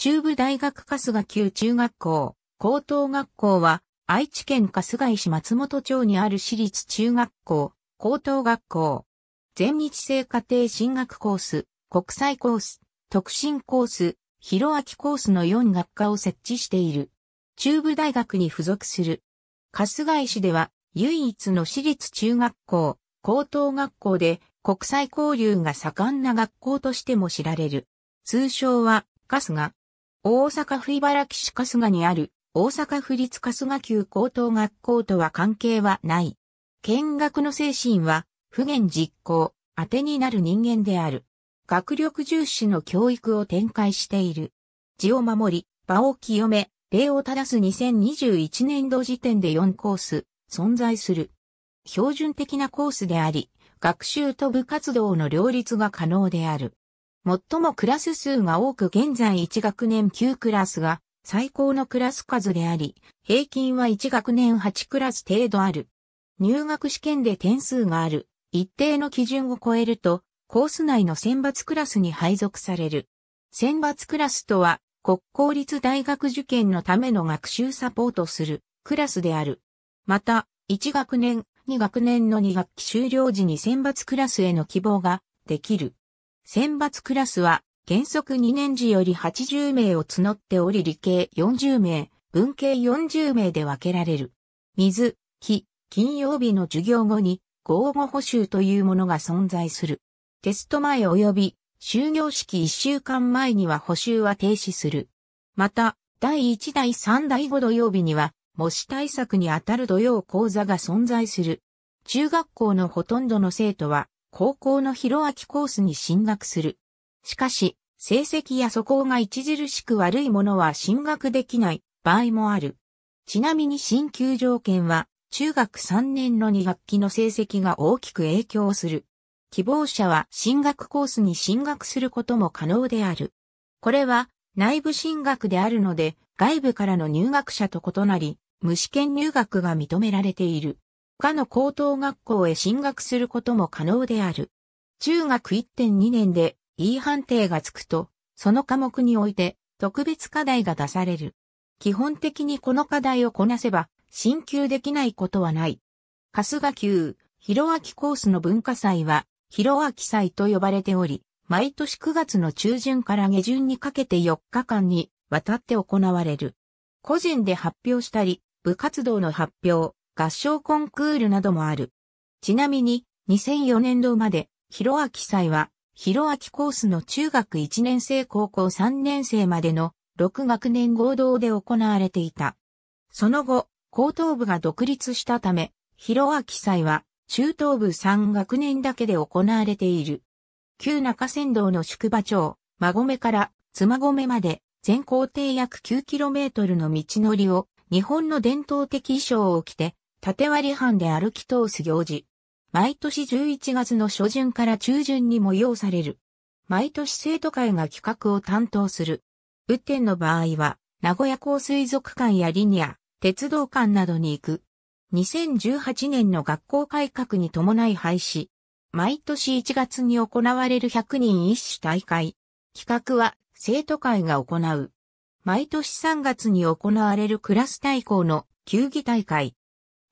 中部大学春日級中学校、高等学校は、愛知県春日井市松本町にある私立中学校、高等学校。全日制家庭進学コース、国際コース、特進コース、広明コースの4学科を設置している。中部大学に付属する。春日井市では、唯一の私立中学校、高等学校で、国際交流が盛んな学校としても知られる。通称は、春日、大阪府茨城市春日にある大阪府立春日級高等学校とは関係はない。見学の精神は、不言実行、当てになる人間である。学力重視の教育を展開している。地を守り、場を清め、礼を正す2021年度時点で4コース、存在する。標準的なコースであり、学習と部活動の両立が可能である。最もクラス数が多く現在1学年9クラスが最高のクラス数であり、平均は1学年8クラス程度ある。入学試験で点数がある。一定の基準を超えると、コース内の選抜クラスに配属される。選抜クラスとは、国公立大学受験のための学習サポートするクラスである。また、1学年、2学年の2学期終了時に選抜クラスへの希望ができる。選抜クラスは原則2年時より80名を募っており理系40名、文系40名で分けられる。水、火、金曜日の授業後に合語補習というものが存在する。テスト前及び就業式1週間前には補習は停止する。また、第1第3第5土曜日には模試対策にあたる土曜講座が存在する。中学校のほとんどの生徒は高校の広明コースに進学する。しかし、成績や素行が著しく悪いものは進学できない場合もある。ちなみに進級条件は、中学3年の2学期の成績が大きく影響する。希望者は進学コースに進学することも可能である。これは内部進学であるので外部からの入学者と異なり、無試験入学が認められている。他の高等学校へ進学することも可能である。中学1.2年で E 判定がつくと、その科目において特別課題が出される。基本的にこの課題をこなせば、進級できないことはない。春日級、広明コースの文化祭は、広明祭と呼ばれており、毎年9月の中旬から下旬にかけて4日間にわたって行われる。個人で発表したり、部活動の発表、合唱コンクールなどもある。ちなみに、2004年度まで、広明祭は、広明コースの中学1年生高校3年生までの6学年合同で行われていた。その後、高等部が独立したため、広明祭は中等部3学年だけで行われている。旧中山道の宿場町、馬込から妻込まで全校程約 9km の道のりを日本の伝統的衣装を着て縦割り班で歩き通す行事。毎年11月の初旬から中旬に催される。毎年生徒会が企画を担当する。雨天の場合は、名古屋港水族館やリニア、鉄道館などに行く。2018年の学校改革に伴い廃止。毎年1月に行われる100人一種大会。企画は生徒会が行う。毎年3月に行われるクラス対抗の球技大会。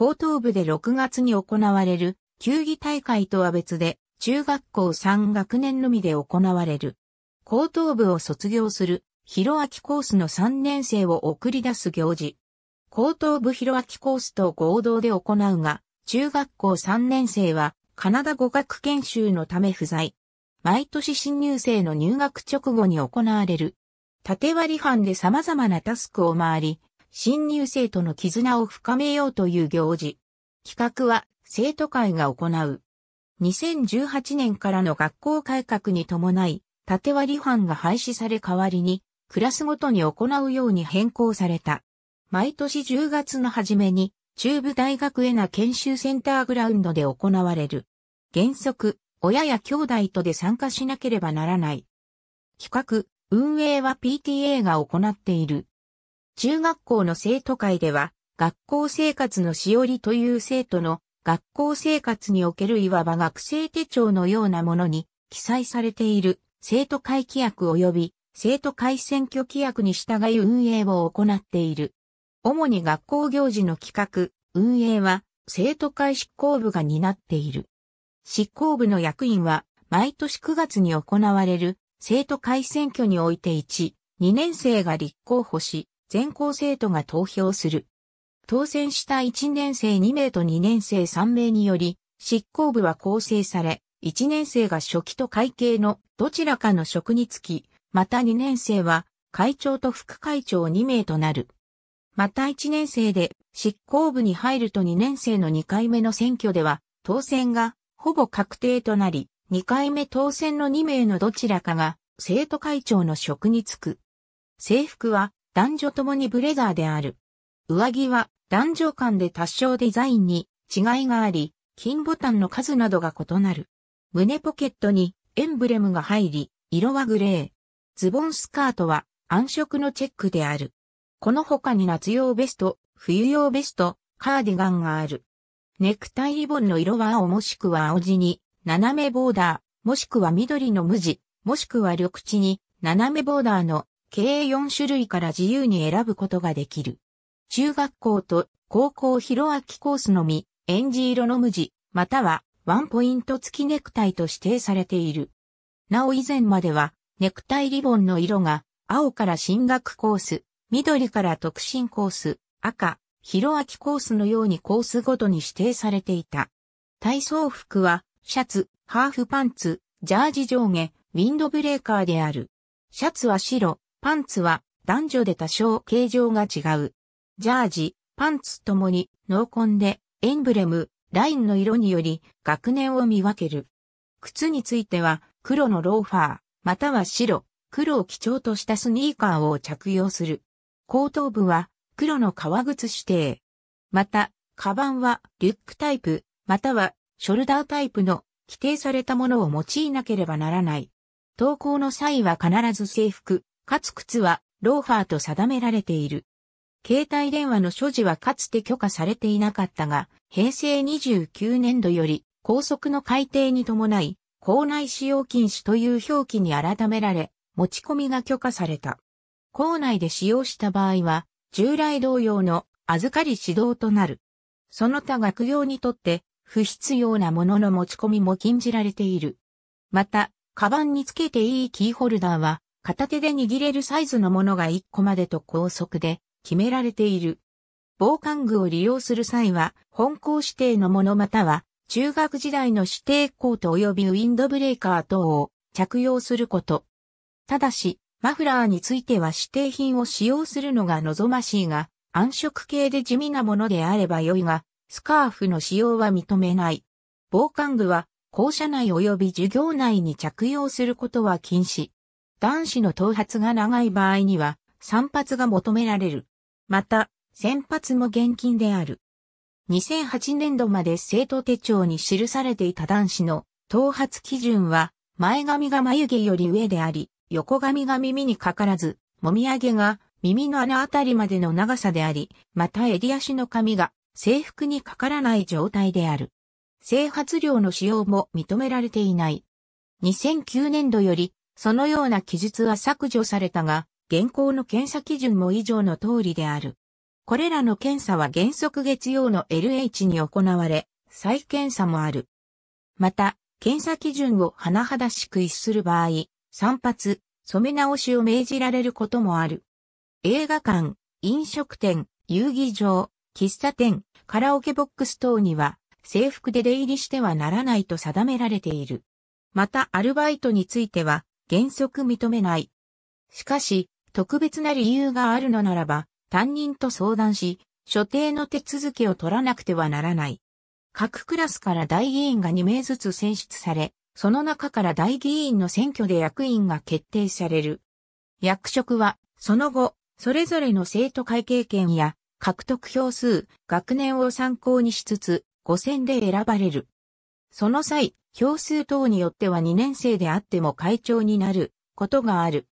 高等部で6月に行われる球技大会とは別で中学校3学年のみで行われる。高等部を卒業する広明コースの3年生を送り出す行事。高等部広明コースと合同で行うが、中学校3年生はカナダ語学研修のため不在。毎年新入生の入学直後に行われる。縦割り班で様々なタスクを回り、新入生との絆を深めようという行事。企画は生徒会が行う。2018年からの学校改革に伴い、縦割り班が廃止され代わりに、クラスごとに行うように変更された。毎年10月の初めに、中部大学への研修センターグラウンドで行われる。原則、親や兄弟とで参加しなければならない。企画、運営は PTA が行っている。中学校の生徒会では、学校生活のしおりという生徒の学校生活におけるいわば学生手帳のようなものに記載されている生徒会規約及び生徒会選挙規約に従い運営を行っている。主に学校行事の企画、運営は生徒会執行部が担っている。執行部の役員は毎年9月に行われる生徒会選挙において1、2年生が立候補し、全校生徒が投票する。当選した1年生2名と2年生3名により、執行部は構成され、1年生が初期と会計のどちらかの職につき、また2年生は会長と副会長2名となる。また1年生で執行部に入ると2年生の2回目の選挙では当選がほぼ確定となり、2回目当選の2名のどちらかが生徒会長の職につく。制服は男女ともにブレザーである。上着は男女間で多少デザインに違いがあり、金ボタンの数などが異なる。胸ポケットにエンブレムが入り、色はグレー。ズボンスカートは暗色のチェックである。この他に夏用ベスト、冬用ベスト、カーディガンがある。ネクタイリボンの色は青もしくは青地に、斜めボーダー、もしくは緑の無地、もしくは緑地に、斜めボーダーの計4種類から自由に選ぶことができる。中学校と高校広明コースのみ、エンジ色の無地、またはワンポイント付きネクタイと指定されている。なお以前までは、ネクタイリボンの色が、青から進学コース、緑から特進コース、赤、広明コースのようにコースごとに指定されていた。体操服は、シャツ、ハーフパンツ、ジャージ上下、ウィンドブレーカーである。シャツは白、パンツは男女で多少形状が違う。ジャージ、パンツともに濃紺でエンブレム、ラインの色により学年を見分ける。靴については黒のローファー、または白、黒を基調としたスニーカーを着用する。後頭部は黒の革靴指定。また、カバンはリュックタイプ、またはショルダータイプの規定されたものを用いなければならない。登校の際は必ず制服、かつ靴はローファーと定められている。携帯電話の所持はかつて許可されていなかったが、平成29年度より高速の改定に伴い、校内使用禁止という表記に改められ、持ち込みが許可された。校内で使用した場合は、従来同様の預かり指導となる。その他学業にとって不必要なものの持ち込みも禁じられている。また、カバンにつけていいキーホルダーは片手で握れるサイズのものが1個までと高速で決められている。防寒具を利用する際は、本校指定のものまたは、中学時代の指定コート及びウィンドブレーカー等を着用すること。ただし、マフラーについては指定品を使用するのが望ましいが、暗色系で地味なものであれば良いが、スカーフの使用は認めない。防寒具は、校舎内及び授業内に着用することは禁止。男子の頭髪が長い場合には、散髪が求められる。また、先発も現金である。2008年度まで生徒手帳に記されていた男子の頭髪基準は、前髪が眉毛より上であり、横髪が耳にかからず、もみあげが耳の穴あたりまでの長さであり、また襟足の髪が制服にかからない状態である。整髪量の使用も認められていない。2009年度よりそのような記述は削除されたが、現行の検査基準も以上の通りである。これらの検査は原則月曜の LH に行われ、再検査もある。また、検査基準を甚だしく逸する場合、散髪、染め直しを命じられることもある。映画館、飲食店、遊技場、喫茶店、カラオケボックス等には、制服で出入りしてはならないと定められている。またアルバイトについては、原則認めない。しかし、特別な理由があるのならば、担任と相談し、所定の手続きを取らなくてはならない。各クラスから大議員が2名ずつ選出され、その中から大議員の選挙で役員が決定される。役職は、その後、それぞれの生徒会経験や獲得票数、学年を参考にしつつ、5選で選ばれる。その際、票数等によっては2年生であっても会長になることがある。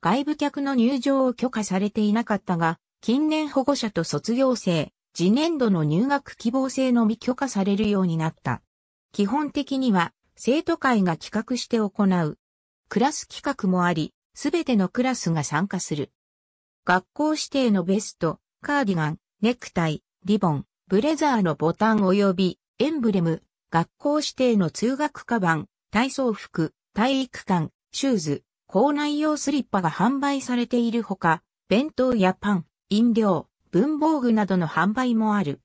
外部客の入場を許可されていなかったが、近年保護者と卒業生、次年度の入学希望生のみ許可されるようになった。基本的には、生徒会が企画して行う。クラス企画もあり、すべてのクラスが参加する。学校指定のベスト、カーディガン、ネクタイ、リボン、ブレザーのボタン及びエンブレム、学校指定の通学カバン、体操服、体育館、シューズ、校内用スリッパが販売されているほか、弁当やパン、飲料、文房具などの販売もある。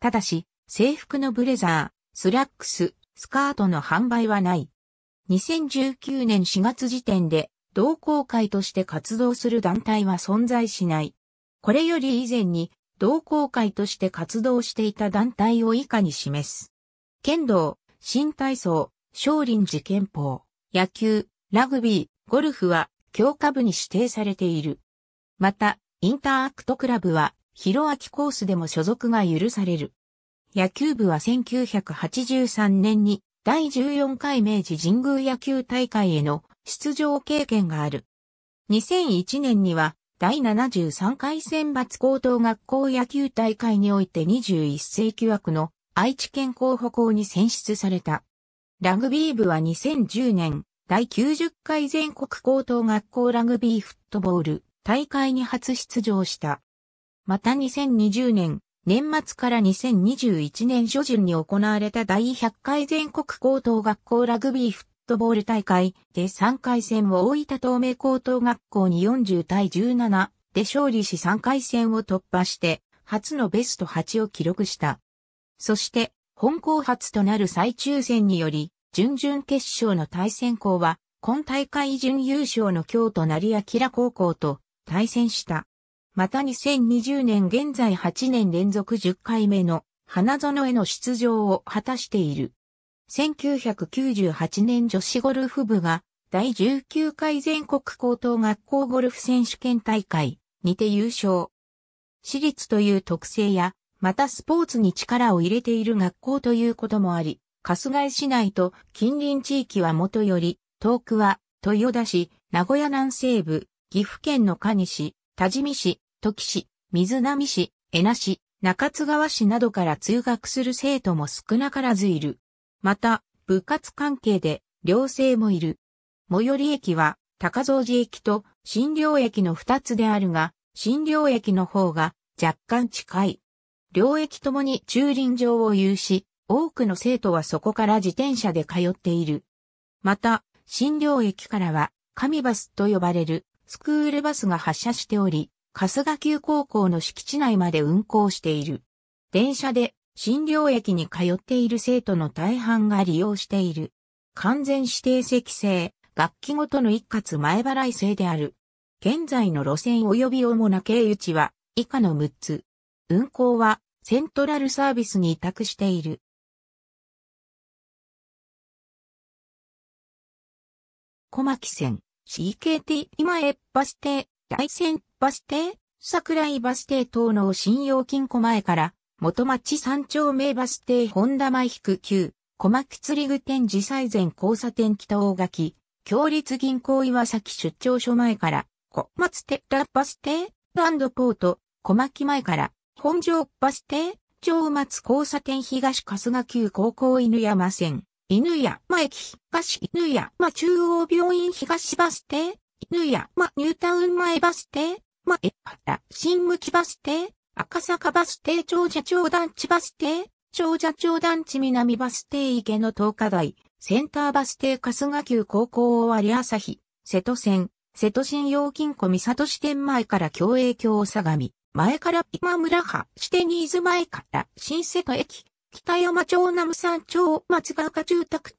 ただし、制服のブレザー、スラックス、スカートの販売はない。2019年4月時点で、同好会として活動する団体は存在しない。これより以前に、同好会として活動していた団体を以下に示す。剣道、新体操、少林寺拳法、野球、ラグビー、ゴルフは強化部に指定されている。また、インターアクトクラブは、広明コースでも所属が許される。野球部は1983年に第14回明治神宮野球大会への出場経験がある。2001年には第73回選抜高等学校野球大会において21世紀枠の愛知県候補校に選出された。ラグビー部は2010年、第90回全国高等学校ラグビーフットボール大会に初出場した。また2020年、年末から2021年初旬に行われた第100回全国高等学校ラグビーフットボール大会で3回戦を大分東明高等学校に40対17で勝利し3回戦を突破して初のベスト8を記録した。そして、本校発となる再抽選により、準々決勝の対戦校は、今大会準優勝の京都成明高校と対戦した。また2020年現在8年連続10回目の花園への出場を果たしている。1998年女子ゴルフ部が第19回全国高等学校ゴルフ選手権大会にて優勝。私立という特性やまたスポーツに力を入れている学校ということもあり、春日井市内と近隣地域はもとより、遠くは豊田市、名古屋南西部、岐阜県の蟹市、多治見市、土岐市、水波市、江那市、中津川市などから通学する生徒も少なからずいる。また、部活関係で、寮生もいる。最寄り駅は、高蔵寺駅と新寮駅の二つであるが、新寮駅の方が若干近い。両駅ともに駐輪場を有し、多くの生徒はそこから自転車で通っている。また、新両駅からは、神バスと呼ばれるスクールバスが発車しており、春日急高校の敷地内まで運行している。電車で新両駅に通っている生徒の大半が利用している。完全指定席制、楽器ごとの一括前払い制である。現在の路線及び主な経由地は以下の6つ。運行はセントラルサービスに委託している。小牧線、CKT 今江バス停、大仙バス停、桜井バス停等の信用金庫前から、元町三丁目バス停本田前引9、小牧釣具店自最前交差点北大垣、共立銀行岩崎出張所前から、小松テラバス停、ランドポート、小牧前から、本庄バス停、町松交差点東春日急高校犬山線、犬山駅東犬山中央病院東バス停、犬山ニュータウン前バス停、前原新向きバス停、赤坂バス停長者町団地バス停、長者町団地南バス停池の東下台、センターバス停春日急高校終わり朝日、瀬戸線、瀬戸信用金庫三里支店前から京栄京相模。前から今村派、して新津前から、新瀬戸駅、北山町南山町松ヶ丘住宅、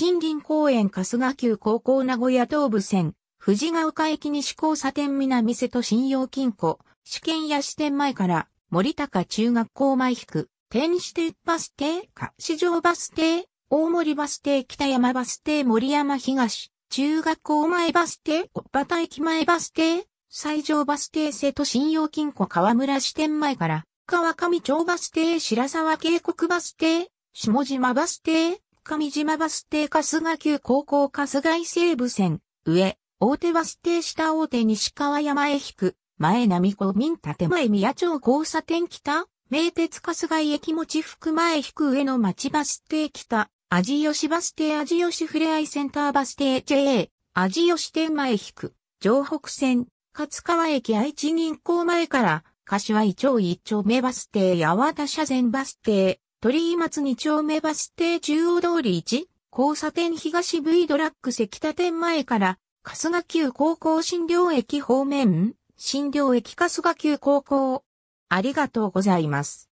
森林公園春日急高校名古屋東武線、藤ヶ丘駅西交差点南瀬戸信用金庫、試験や支店前から、森高中学校前引く、天使停バス停か、市場バス停、大森バス停北山バス停森山東、中学校前バス停、小畑駅前バス停、西条バス停瀬戸信用金庫河村支店前から、川上町バス停白沢渓谷バス停、下島バス停、上島バス停春日急高校春日井西部線、上、大手バス停下大手西川山へ引く、前並古民建前宮町交差点北、名鉄春日井駅持ち福前引く上の町バス停北、味吉バス停味吉ふれあいセンターバス停 JA、味吉店前引く、城北線、勝川駅愛知銀行前から、柏一丁一丁目バス停八幡車前バス停、鳥居松二丁目バス停中央通り一、交差点東 V ドラッグ関田店前から、春日急高校診療駅方面、診療駅春日急高校。ありがとうございます。